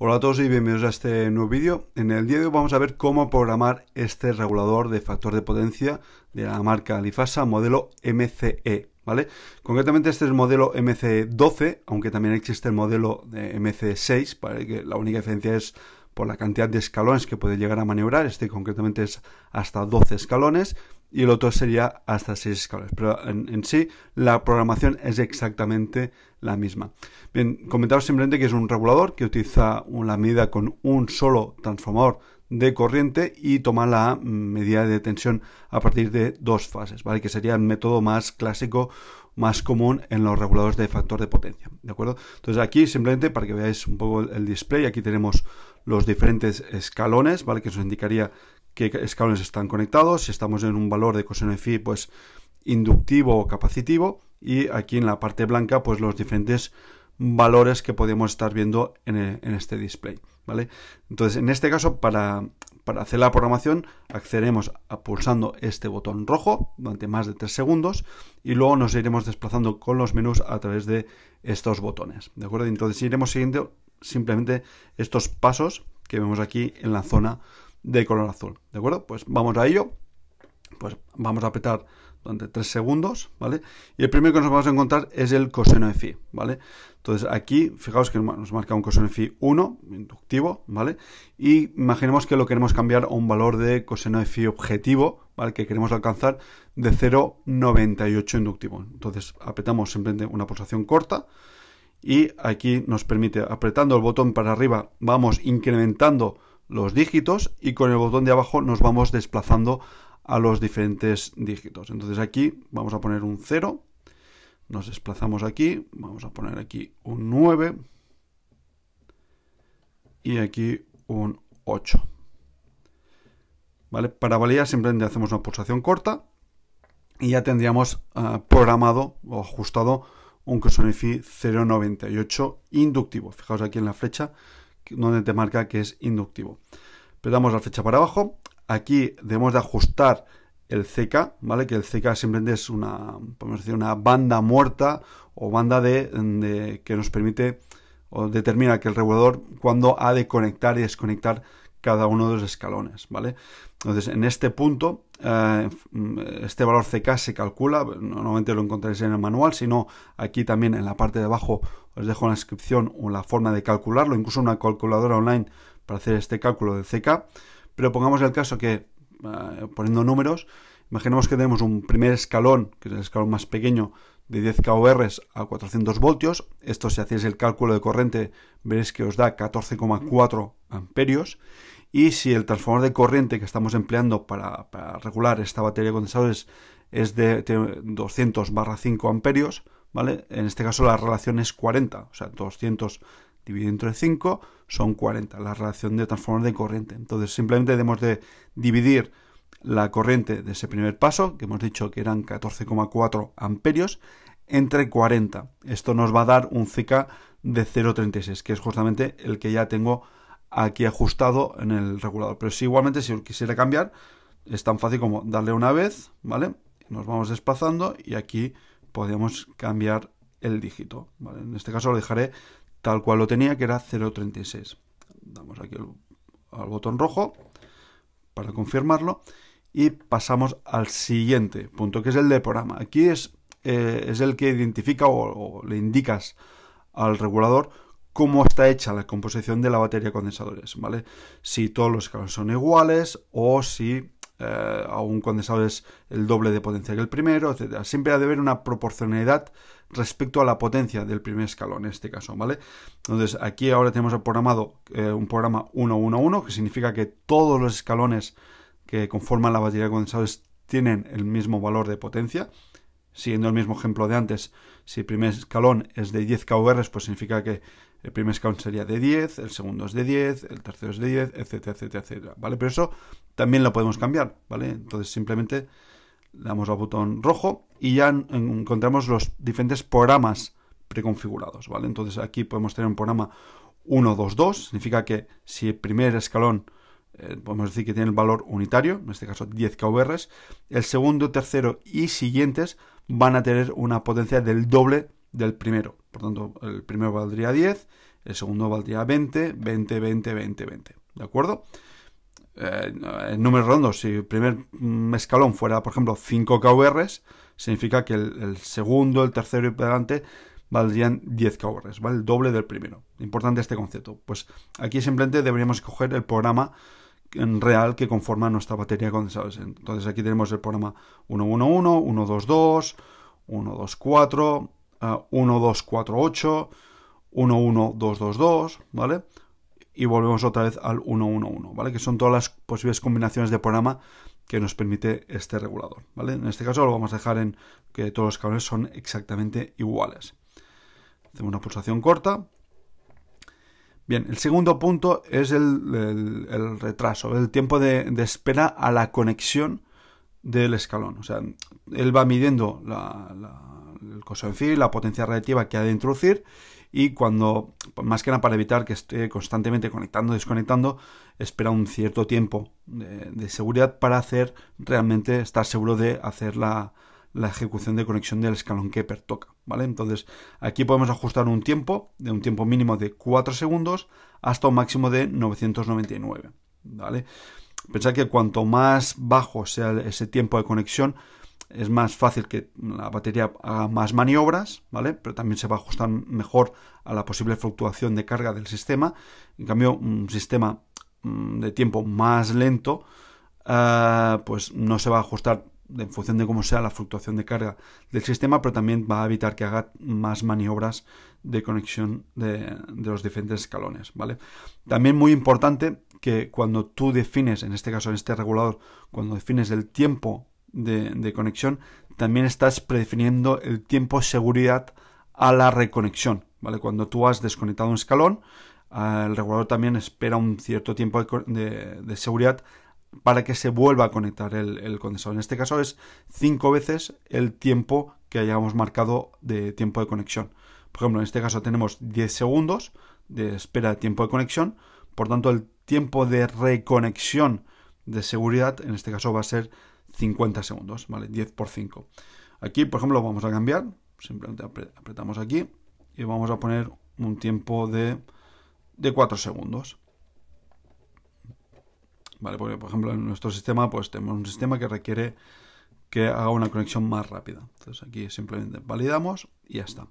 Hola a todos y bienvenidos a este nuevo vídeo. En el día de hoy vamos a ver cómo programar este regulador de factor de potencia de la marca Alifasa modelo MCE. ¿Vale? Concretamente este es el modelo mc 12 aunque también existe el modelo de MCE6, que la única diferencia es por la cantidad de escalones que puede llegar a maniobrar, este concretamente es hasta 12 escalones, y el otro sería hasta seis escalones. Pero en, sí, la programación es exactamente la misma. Bien, comentaros simplemente que es un regulador que utiliza una medida con un solo transformador de corriente y toma la medida de tensión a partir de dos fases, ¿vale? Que sería el método más clásico, más común en los reguladores de factor de potencia, ¿de acuerdo? Entonces aquí simplemente para que veáis un poco el display, aquí tenemos los diferentes escalones, ¿vale? Que os indicaría qué escalones están conectados, si estamos en un valor de coseno de phi, pues inductivo o capacitivo, y aquí en la parte blanca, pues los diferentes valores que podemos estar viendo en, este display, ¿vale? Entonces, en este caso, para, hacer la programación, accederemos pulsando este botón rojo durante más de 3 segundos y luego nos iremos desplazando con los menús a través de estos botones, ¿de acuerdo? Entonces, iremos siguiendo simplemente estos pasos que vemos aquí en la zona de color azul. ¿De acuerdo? Pues vamos a ello. Pues vamos a apretar durante 3 segundos, ¿vale? Y el primero que nos vamos a encontrar es el coseno de phi, ¿vale? Entonces aquí, fijaos que nos marca un coseno de phi 1, inductivo, ¿vale? Y imaginemos que lo queremos cambiar a un valor de coseno de phi objetivo, ¿vale? Que queremos alcanzar de 0,98 inductivo. Entonces apretamos simplemente una pulsación corta y aquí nos permite, apretando el botón para arriba, vamos incrementando los dígitos y con el botón de abajo nos vamos desplazando a los diferentes dígitos. Entonces aquí vamos a poner un 0, nos desplazamos aquí, vamos a poner aquí un 9 y aquí un 8. ¿Vale? Para validar simplemente hacemos una pulsación corta y ya tendríamos ah, programado o ajustado un y 098 inductivo. Fijaos aquí en la flecha donde te marca que es inductivo. Pero damos la fecha para abajo. Aquí debemos de ajustar el CK, ¿vale? Que el CK simplemente es una, decir, una banda muerta o banda de, que nos permite o determina que el regulador cuando ha de conectar y desconectar cada uno de los escalones, ¿vale? Entonces, en este punto, eh, mm, este valor CK se calcula, normalmente lo encontraréis en el manual, sino aquí también en la parte de abajo os dejo en la descripción la forma de calcularlo, incluso una calculadora online para hacer este cálculo de CK, pero pongamos el caso que, eh, poniendo números, Imaginemos que tenemos un primer escalón, que es el escalón más pequeño, de 10 kVr a 400 voltios. Esto si hacéis el cálculo de corriente veréis que os da 14,4 amperios. Y si el transformador de corriente que estamos empleando para, regular esta batería de condensadores es de 200 barra 5 amperios, ¿vale? En este caso la relación es 40, o sea, 200 dividido entre 5 son 40, la relación de transformador de corriente. Entonces simplemente debemos de dividir la corriente de ese primer paso, que hemos dicho que eran 14,4 amperios, entre 40. Esto nos va a dar un CK de 0,36, que es justamente el que ya tengo aquí ajustado en el regulador. Pero si igualmente si quisiera cambiar, es tan fácil como darle una vez, ¿vale? Nos vamos desplazando y aquí podemos cambiar el dígito, En este caso lo dejaré tal cual lo tenía, que era 0,36. Damos aquí al botón rojo para confirmarlo y pasamos al siguiente punto, que es el de programa. Aquí es, eh, es el que identifica o, le indicas al regulador cómo está hecha la composición de la batería de condensadores, ¿vale? Si todos los escalones son iguales o si eh, algún condensador es el doble de potencia que el primero, etcétera. Siempre ha de haber una proporcionalidad respecto a la potencia del primer escalón en este caso, ¿vale? Entonces aquí ahora tenemos programado eh, un programa 111, que significa que todos los escalones que conforman la batería condensadores, tienen el mismo valor de potencia. Siguiendo el mismo ejemplo de antes, si el primer escalón es de 10 kVr, pues significa que el primer escalón sería de 10, el segundo es de 10, el tercero es de 10, etcétera, etcétera, etcétera. ¿Vale? Pero eso también lo podemos cambiar, ¿vale? Entonces simplemente le damos al botón rojo y ya encontramos los diferentes programas preconfigurados, ¿vale? Entonces aquí podemos tener un programa 1, 2, 2, significa que si el primer escalón eh, podemos decir que tiene el valor unitario, en este caso 10 KVRs. El segundo, tercero y siguientes van a tener una potencia del doble del primero. Por tanto, el primero valdría 10, el segundo valdría 20, 20, 20, 20, 20. ¿De acuerdo? Eh, en números redondos, si el primer mm, escalón fuera, por ejemplo, 5 KVRs, significa que el, segundo, el tercero y adelante valdrían 10 KVRs, ¿vale? El doble del primero. Importante este concepto. Pues aquí simplemente deberíamos escoger el programa en real que conforma nuestra batería condensada. Entonces aquí tenemos el programa 111, 122, 124, 1.248, 1.1222, ¿vale? Y volvemos otra vez al 111, ¿vale? Que son todas las posibles combinaciones de programa que nos permite este regulador, ¿vale? En este caso lo vamos a dejar en que todos los cables son exactamente iguales. Hacemos una pulsación corta Bien, el segundo punto es el, retraso, el tiempo de, espera a la conexión del escalón. O sea, él va midiendo el coso en fin, la potencia relativa que ha de introducir y cuando, más que nada para evitar que esté constantemente conectando, desconectando, espera un cierto tiempo de, de seguridad para hacer realmente, estar seguro de hacer la, la ejecución de conexión del escalón que pertoca, ¿vale? Entonces, aquí podemos ajustar un tiempo, de un tiempo mínimo de 4 segundos hasta un máximo de 999, ¿vale? Pensad que cuanto más bajo sea ese tiempo de conexión, es más fácil que la batería haga más maniobras, ¿vale? Pero también se va a ajustar mejor a la posible fluctuación de carga del sistema. En cambio, un sistema mm, de tiempo más lento, eh, pues no se va a ajustar en función de cómo sea la fluctuación de carga del sistema, pero también va a evitar que haga más maniobras de conexión de, los diferentes escalones, ¿vale? También muy importante que cuando tú defines, en este caso en este regulador, cuando defines el tiempo de, conexión, también estás predefiniendo el tiempo de seguridad a la reconexión, ¿vale? Cuando tú has desconectado un escalón, ah, el regulador también espera un cierto tiempo de seguridad para que se vuelva a conectar el, condensador. En este caso es cinco veces el tiempo que hayamos marcado de tiempo de conexión. Por ejemplo, en este caso tenemos 10 segundos de espera de tiempo de conexión, por tanto el tiempo de reconexión de seguridad en este caso va a ser 50 segundos, ¿vale? 10 por 5. Aquí, por ejemplo, vamos a cambiar, simplemente apretamos aquí y vamos a poner un tiempo de, de 4 segundos. Porque, por ejemplo, en nuestro sistema, pues tenemos un sistema que requiere que haga una conexión más rápida. Entonces aquí simplemente validamos y ya está.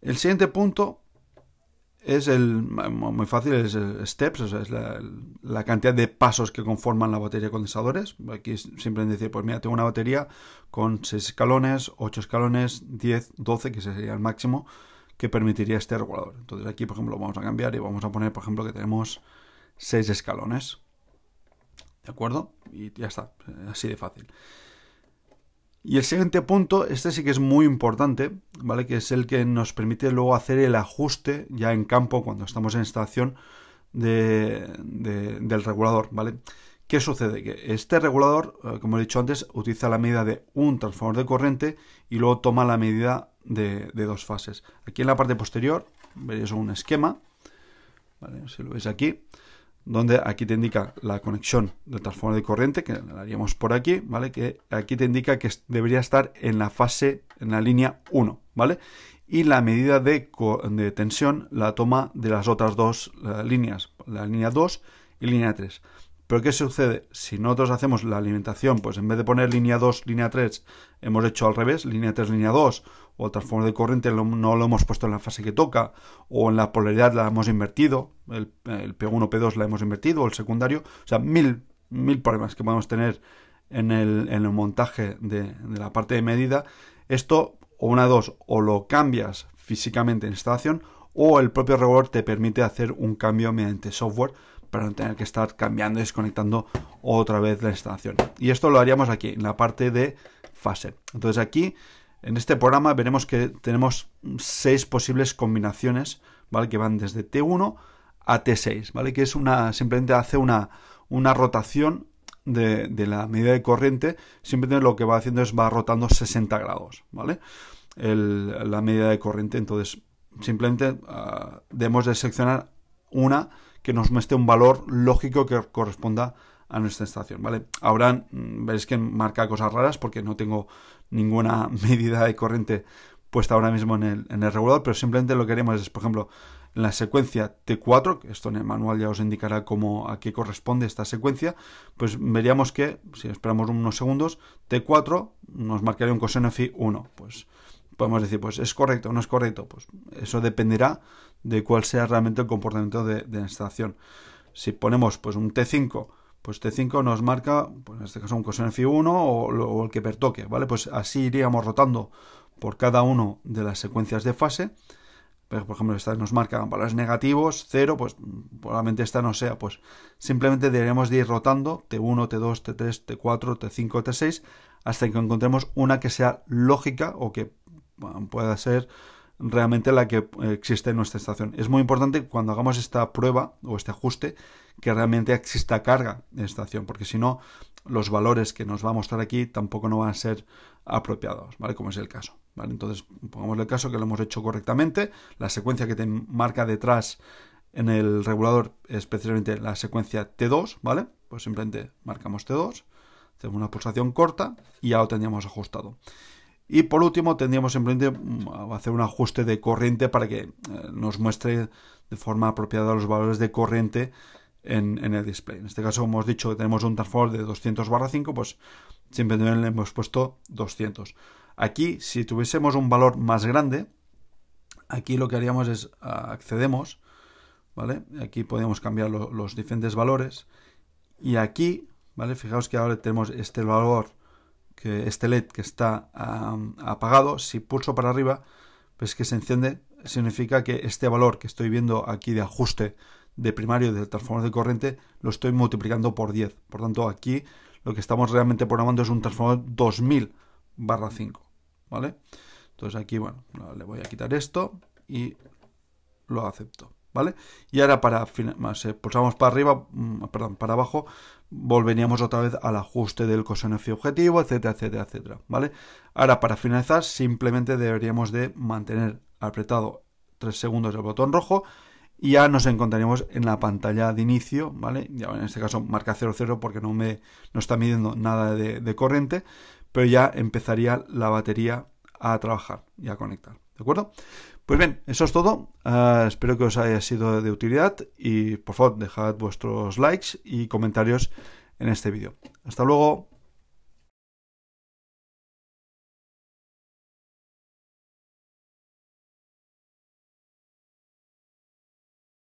El siguiente punto es el muy fácil, es el steps, o sea, es la, cantidad de pasos que conforman la batería de condensadores. Aquí simplemente decir, pues mira, tengo una batería con 6 escalones, 8 escalones, 10, 12, que sería el máximo que permitiría este regulador. Entonces aquí, por ejemplo, lo vamos a cambiar y vamos a poner, por ejemplo, que tenemos 6 escalones. ¿De acuerdo? Y ya está, así de fácil. Y el siguiente punto, este sí que es muy importante, ¿vale? Que es el que nos permite luego hacer el ajuste ya en campo cuando estamos en estación del regulador, ¿vale? ¿Qué sucede? Que este regulador, eh, como he dicho antes, utiliza la medida de un transformador de corriente y luego toma la medida de, dos fases. Aquí en la parte posterior veréis un esquema, Si lo veis aquí, donde aquí te indica la conexión del transformador de corriente, que la haríamos por aquí, ¿vale? Que aquí te indica que debería estar en la fase, en la línea 1, ¿vale? Y la medida de, de tensión la toma de las otras dos eh, líneas, la línea 2 y línea 3. Pero ¿qué sucede? Si nosotros hacemos la alimentación, pues en vez de poner línea 2, línea 3, hemos hecho al revés, línea 3, línea 2, o el transformador de corriente no lo hemos puesto en la fase que toca, o en la polaridad la hemos invertido, el, P1, P2 la hemos invertido, o el secundario, o sea, mil, mil problemas que podemos tener en el, en el montaje de, la parte de medida. Esto, o una dos, o lo cambias físicamente en instalación, o el propio robot te permite hacer un cambio mediante software para no tener que estar cambiando y desconectando otra vez la instalación. Y esto lo haríamos aquí, en la parte de fase. Entonces aquí, en este programa, veremos que tenemos seis posibles combinaciones, ¿vale? Que van desde T1 a T6, ¿vale? Que es una, simplemente hace una, una rotación de, la medida de corriente, simplemente lo que va haciendo es va rotando 60 grados, ¿vale? la medida de corriente, entonces simplemente ah, debemos de seleccionar una que nos muestre un valor lógico que corresponda a nuestra estación, ¿vale? Ahora mm, veréis que marca cosas raras porque no tengo ninguna medida de corriente puesta ahora mismo en el, regulador, pero simplemente lo que haremos es, por ejemplo, en la secuencia T4, que esto en el manual ya os indicará cómo, a qué corresponde esta secuencia, pues veríamos que, si esperamos unos segundos, T4 nos marcaría un coseno phi 1, pues podemos decir, pues es correcto o no es correcto. Pues eso dependerá de cuál sea realmente el comportamiento de, la instalación. Si ponemos pues un T5, pues T5 nos marca, pues en este caso un coseno F1 o, el que pertoque, ¿vale? Pues así iríamos rotando por cada uno de las secuencias de fase. Pero, por ejemplo, esta nos marca valores negativos, 0, pues probablemente esta no sea, pues simplemente deberíamos de ir rotando T1, T2, T3, T4, T5, T6, hasta que encontremos una que sea lógica o que pueda ser realmente la que eh, existe en nuestra estación. Es muy importante cuando hagamos esta prueba o este ajuste que realmente exista carga en estación, porque si no, los valores que nos va a mostrar aquí tampoco no van a ser apropiados, ¿vale? Como es el caso, ¿vale? Entonces, pongamos el caso que lo hemos hecho correctamente, la secuencia que te marca detrás en el regulador especialmente la secuencia T2, ¿vale? Pues simplemente marcamos T2, hacemos una pulsación corta y ya lo tendríamos ajustado. Y por último tendríamos simplemente mm, hacer un ajuste de corriente para que eh, nos muestre de forma apropiada los valores de corriente en, el display. En este caso hemos dicho que tenemos un transformador de 200 barra 5, pues simplemente le hemos puesto 200. Aquí si tuviésemos un valor más grande, aquí lo que haríamos es ah, accedemos, ¿vale? Aquí podemos cambiar los diferentes valores y aquí, ¿vale? Fijaos que ahora tenemos este valor que este LED que está apagado, si pulso para arriba, pues que se enciende, significa que este valor que estoy viendo aquí de ajuste de primario del transformador de corriente lo estoy multiplicando por 10. Por tanto, aquí lo que estamos realmente programando es un transformador 2000 barra 5, ¿vale? Entonces aquí, bueno, le voy a quitar esto y lo acepto. ¿vale? Y ahora para si eh, pulsamos para arriba, mm, perdón, para abajo, volveríamos otra vez al ajuste del coseno objetivo, etcétera, etcétera, etcétera, ¿vale? Ahora para finalizar, simplemente deberíamos de mantener apretado 3 segundos el botón rojo y ya nos encontraríamos en la pantalla de inicio, ¿vale? Ya en este caso marca 00 porque no me no está midiendo nada de corriente, pero ya empezaría la batería a trabajar y a conectar. ¿De acuerdo? Pues bien, eso es todo. Ah, espero que os haya sido de utilidad y por favor dejad vuestros likes y comentarios en este vídeo. Hasta luego.